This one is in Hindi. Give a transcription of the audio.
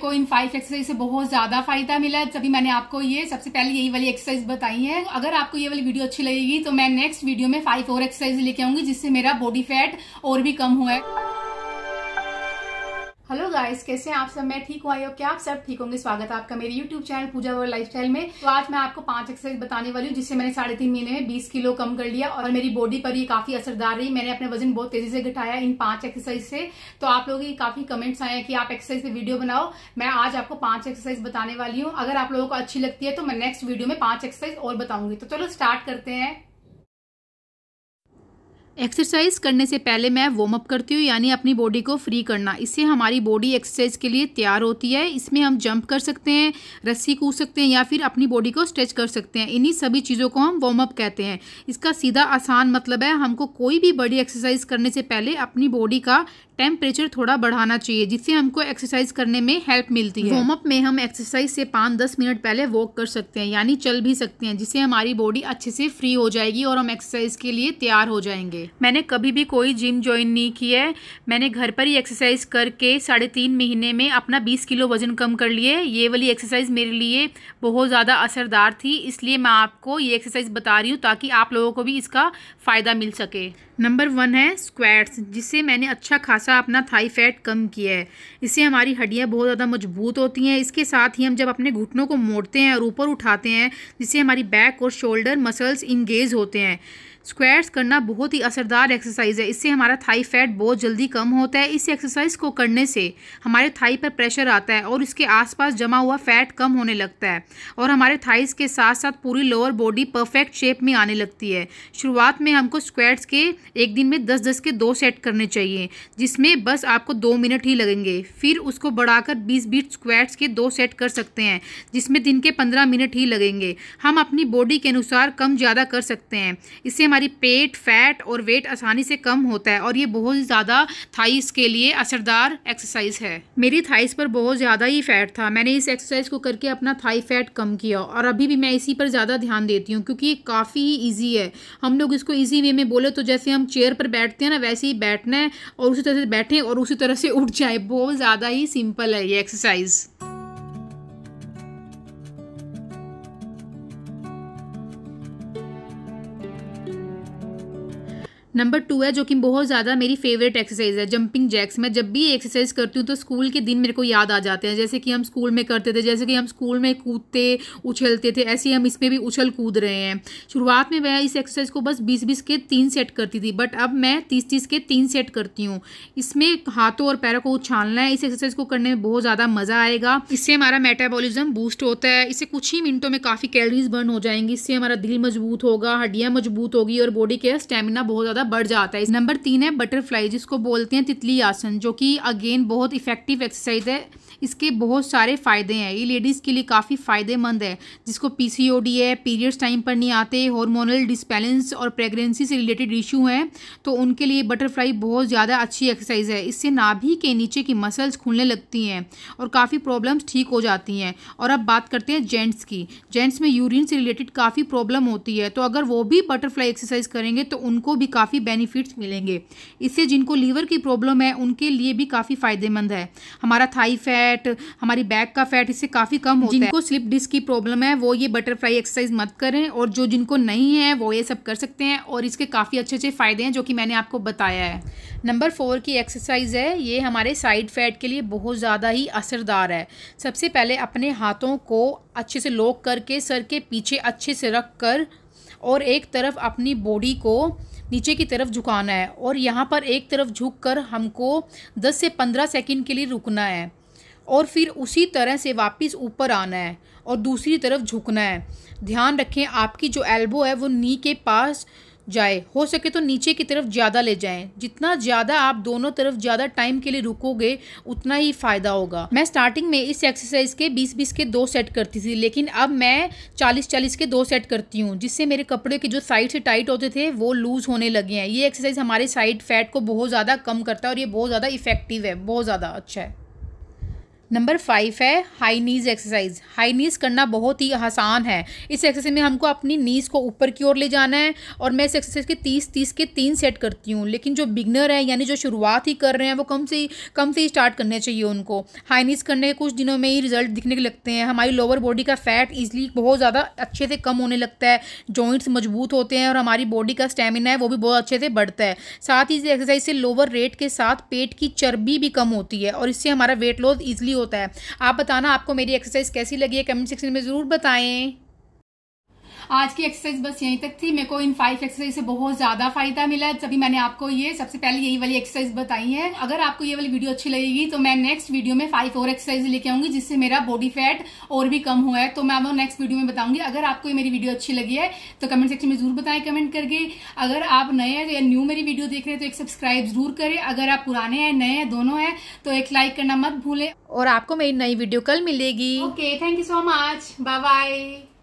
को इन फाइव एक्सरसाइज से बहुत ज्यादा फायदा मिला तभी मैंने आपको ये सबसे पहले यही वाली एक्सरसाइज बताई है अगर आपको ये वाली वीडियो अच्छी लगेगी तो मैं नेक्स्ट वीडियो में फाइव और एक्सरसाइज लेके आऊंगी जिससे मेरा बॉडी फैट और भी कम हुआ है हेलो गाइस कैसे हैं आप सब मैं ठीक हूँ आई हो क्या आप सब ठीक होंगे स्वागत है आपका मेरे YouTube channel Pooja world lifestyle में तो आज मैं आपको पांच एक्सरसाइज बताने वाली हूँ जिससे मैंने साढ़े तीन महीने में बीस किलो कम कर लिया और मेरी बॉडी पर ये काफी असरदार रही मैंने अपने वजन बहुत तेजी से घटाया इन पांच एक्सरसाइज से तो आप लोगों की काफी कमेंट्स आए हैं कि आप एक्सरसाइज पे वीडियो बनाओ मैं आज आपको पांच एक्सरसाइज बताने वाली हूँ अगर आप लोगों को अच्छी लगती है तो मैं नेक्स्ट वीडियो में पांच एक्सरसाइज और बताऊंगी तो चलो स्टार्ट करते हैं एक्सरसाइज करने से पहले मैं वार्म अप करती हूँ यानी अपनी बॉडी को फ्री करना इससे हमारी बॉडी एक्सरसाइज के लिए तैयार होती है इसमें हम जंप कर सकते हैं रस्सी कूद सकते हैं या फिर अपनी बॉडी को स्ट्रेच कर सकते हैं इन्हीं सभी चीज़ों को हम वार्म अप कहते हैं इसका सीधा आसान मतलब है हमको कोई भी बड़ी एक्सरसाइज करने से पहले अपनी बॉडी का टेम्परेचर थोड़ा बढ़ाना चाहिए जिससे हमको एक्सरसाइज करने में हेल्प मिलती है वार्म अप में हम एक्सरसाइज से पाँच दस मिनट पहले वॉक कर सकते हैं यानी चल भी सकते हैं जिससे हमारी बॉडी अच्छे से फ्री हो जाएगी और हम एक्सरसाइज के लिए तैयार हो जाएंगे मैंने कभी भी कोई जिम ज्वाइन नहीं की है मैंने घर पर ही एक्सरसाइज करके साढ़े तीन महीने में अपना बीस किलो वजन कम कर लिए ये वाली एक्सरसाइज मेरे लिए बहुत ज़्यादा असरदार थी इसलिए मैं आपको ये एक्सरसाइज बता रही हूँ ताकि आप लोगों को भी इसका फ़ायदा मिल सके नंबर वन है स्क्वैट्स जिससे मैंने अच्छा खासा अपना थाई फैट कम किया है इससे हमारी हड्डियाँ बहुत ज़्यादा मजबूत होती हैं इसके साथ ही हम जब अपने घुटनों को मोड़ते हैं और ऊपर उठाते हैं जिससे हमारी बैक और शोल्डर मसल्स इंगेज होते हैं स्क्वाट्स करना बहुत ही असरदार एक्सरसाइज है इससे हमारा थाई फैट बहुत जल्दी कम होता है इस एक्सरसाइज को करने से हमारे थाई पर प्रेशर आता है और इसके आसपास जमा हुआ फैट कम होने लगता है और हमारे थाइस के साथ साथ पूरी लोअर बॉडी परफेक्ट शेप में आने लगती है शुरुआत में हमको स्क्वाट्स के एक दिन में दस दस के दो सेट करने चाहिए जिसमें बस आपको दो मिनट ही लगेंगे फिर उसको बढ़ाकर बीस बीस स्क्वेट्स के दो सेट कर सकते हैं जिसमें दिन के पंद्रह मिनट ही लगेंगे हम अपनी बॉडी के अनुसार कम ज़्यादा कर सकते हैं इससे हमारी पेट फैट और वेट आसानी से कम होता है और ये बहुत ज़्यादा थाइस के लिए असरदार एक्सरसाइज है मेरी थाइस पर बहुत ज़्यादा ही फैट था मैंने इस एक्सरसाइज को करके अपना थाई फैट कम किया और अभी भी मैं इसी पर ज़्यादा ध्यान देती हूँ क्योंकि ये काफ़ी ही ईजी है हम लोग इसको ईजी वे में बोले तो जैसे हम चेयर पर बैठते हैं ना वैसे ही बैठना है और उसी तरह से बैठें और उसी तरह से उठ जाए बहुत ज़्यादा ही सिंपल है ये एक्सरसाइज़ नंबर टू है जो कि बहुत ज़्यादा मेरी फेवरेट एक्सरसाइज है जंपिंग जैक्स मैं जब भी एक्सरसाइज करती हूँ तो स्कूल के दिन मेरे को याद आ जाते हैं जैसे कि हम स्कूल में करते थे जैसे कि हम स्कूल में कूदते उछलते थे ऐसे ही हम इसमें भी उछल कूद रहे हैं शुरुआत में मैं इस एक्सरसाइज को बस बीस बीस के तीन सेट करती थी बट अब मैं तीस तीस के तीन सेट करती हूँ इसमें हाथों और पैरों को उछालना है इस एक्सरसाइज को करने में बहुत ज़्यादा मज़ा आएगा इससे हमारा मेटाबॉलिज्म बूस्ट होता है इससे कुछ ही मिनटों में काफ़ी कैलोरीज बर्न हो जाएंगी इससे हमारा दिल मजबूत होगा हड्डियाँ मजबूत होगी और बॉडी के स्टेमिना बहुत ज़्यादा बढ़ जाता है नंबर तीन है बटरफ्लाई जिसको बोलते हैं तितली आसन जो कि अगेन बहुत इफेक्टिव एक्सरसाइज है इसके बहुत सारे फ़ायदे हैं ये लेडीज़ के लिए काफ़ी फ़ायदेमंद है जिसको पीसीओडी है पीरियड्स टाइम पर नहीं आते हार्मोनल डिसबैलेंस और प्रेगनेंसी से रिलेटेड इशू हैं तो उनके लिए बटरफ्लाई बहुत ज़्यादा अच्छी एक्सरसाइज है इससे नाभि के नीचे की मसल्स खुलने लगती हैं और काफ़ी प्रॉब्लम्स ठीक हो जाती हैं और अब बात करते हैं जेंट्स की जेंट्स में यूरिन से रिलेटेड काफ़ी प्रॉब्लम होती है तो अगर वो भी बटरफ्लाई एक्सरसाइज करेंगे तो उनको भी काफ़ी काफ़ी बेनिफिट्स मिलेंगे इससे जिनको लीवर की प्रॉब्लम है उनके लिए भी काफ़ी फ़ायदेमंद है हमारा थाई फैट हमारी बैक का फैट इससे काफ़ी कम होता है जिनको स्लिप डिस्क की प्रॉब्लम है वो ये बटरफ्लाई एक्सरसाइज मत करें और जो जिनको नहीं है वो ये सब कर सकते हैं और इसके काफ़ी अच्छे अच्छे फ़ायदे हैं जो कि मैंने आपको बताया है नंबर फोर की एक्सरसाइज है ये हमारे साइड फैट के लिए बहुत ज़्यादा ही असरदार है सबसे पहले अपने हाथों को अच्छे से लॉक करके सर के पीछे अच्छे से रख कर और एक तरफ अपनी बॉडी को नीचे की तरफ झुकाना है और यहाँ पर एक तरफ झुक कर हमको 10 से 15 सेकंड के लिए रुकना है और फिर उसी तरह से वापस ऊपर आना है और दूसरी तरफ झुकना है ध्यान रखें आपकी जो एल्बो है वो नी के पास जाए हो सके तो नीचे की तरफ ज़्यादा ले जाएं जितना ज़्यादा आप दोनों तरफ ज़्यादा टाइम के लिए रुकोगे उतना ही फ़ायदा होगा मैं स्टार्टिंग में इस एक्सरसाइज के बीस बीस के दो सेट करती थी लेकिन अब मैं चालीस चालीस के दो सेट करती हूँ जिससे मेरे कपड़े के जो साइड से टाइट होते थे वो लूज़ होने लगे हैं ये एक्सरसाइज हमारे साइड फैट को बहुत ज़्यादा कम करता है और ये बहुत ज़्यादा इफेक्टिव है बहुत ज़्यादा अच्छा है नंबर फाइव है high knees exercise high knees करना बहुत ही आसान है इस एक्सरसाइज में हमको अपनी नीज़ को ऊपर की ओर ले जाना है और मैं इस एक्सरसाइज के तीस तीस के तीन सेट करती हूँ लेकिन जो बिगनर है यानी जो शुरुआत ही कर रहे हैं वो कम से कम से ही स्टार्ट करने चाहिए उनको हाई नीज़ करने के कुछ दिनों में ही रिजल्ट दिखने के लगते हैं हमारी लोअर बॉडी का फैट ईजिली बहुत ज़्यादा अच्छे से कम होने लगता है जॉइंट्स मजबूत होते हैं और हमारी बॉडी का स्टेमिना है वो भी बहुत अच्छे से बढ़ता है साथ ही इस एक्सरसाइज से लोअर रेट के साथ पेट की चर्बी भी कम होती है और इससे हमारा वेट लॉस ईजली होता है आप बताना आपको मेरी एक्सरसाइज कैसी लगी है कमेंट सेक्शन में ज़रूर बताएं आज की एक्सरसाइज बस यहीं तक थी मेरे को इन फाइव एक्सरसाइज से बहुत ज्यादा फायदा मिला तभी मैंने आपको ये सबसे पहले यही वाली एक्सरसाइज बताई है अगर आपको ये वाली वीडियो अच्छी लगेगी तो मैं नेक्स्ट वीडियो में फाइव और एक्सरसाइज लेके आऊंगी जिससे मेरा बॉडी फैट और भी कम हुआ है तो मैं आपको नेक्स्ट वीडियो में बताऊंगी अगर आपको ये मेरी वीडियो अच्छी लगी है तो कमेंट सेक्शन में जरूर बताएं कमेंट करके अगर आप नए हैं तो या न्यू मेरी वीडियो देख रहे हैं तो एक सब्सक्राइब जरूर करें अगर आप पुराने हैं नए हैं दोनों हैं तो एक लाइक करना मत भूलें और आपको मेरी नई वीडियो कल मिलेगी okay thank you so much bye bye